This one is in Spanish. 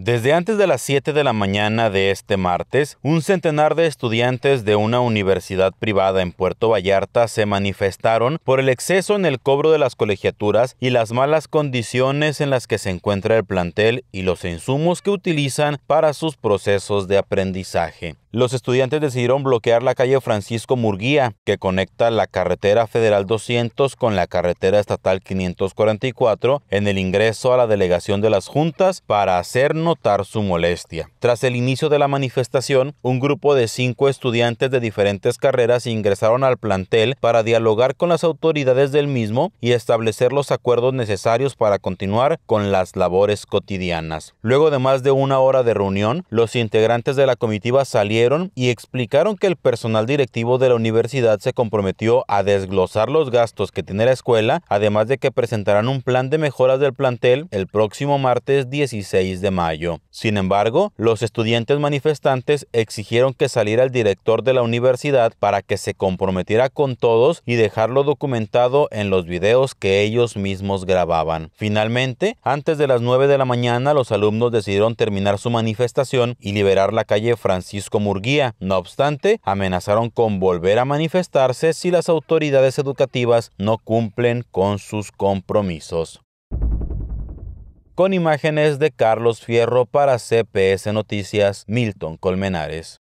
Desde antes de las 7 de la mañana de este martes, un centenar de estudiantes de una universidad privada en Puerto Vallarta se manifestaron por el exceso en el cobro de las colegiaturas y las malas condiciones en las que se encuentra el plantel y los insumos que utilizan para sus procesos de aprendizaje. Los estudiantes decidieron bloquear la calle Francisco Murguía, que conecta la carretera federal 200 con la carretera estatal 544 en el ingreso a la delegación de las juntas para hacernos notar su molestia. Tras el inicio de la manifestación, un grupo de cinco estudiantes de diferentes carreras ingresaron al plantel para dialogar con las autoridades del mismo y establecer los acuerdos necesarios para continuar con las labores cotidianas. Luego de más de una hora de reunión, los integrantes de la comitiva salieron y explicaron que el personal directivo de la universidad se comprometió a desglosar los gastos que tiene la escuela, además de que presentarán un plan de mejoras del plantel el próximo martes 16 de mayo. Sin embargo, los estudiantes manifestantes exigieron que saliera el director de la universidad para que se comprometiera con todos y dejarlo documentado en los videos que ellos mismos grababan. Finalmente, antes de las 9 de la mañana, los alumnos decidieron terminar su manifestación y liberar la calle Francisco Murguía. No obstante, amenazaron con volver a manifestarse si las autoridades educativas no cumplen con sus compromisos con imágenes de Carlos Fierro para CPS Noticias, Milton Colmenares.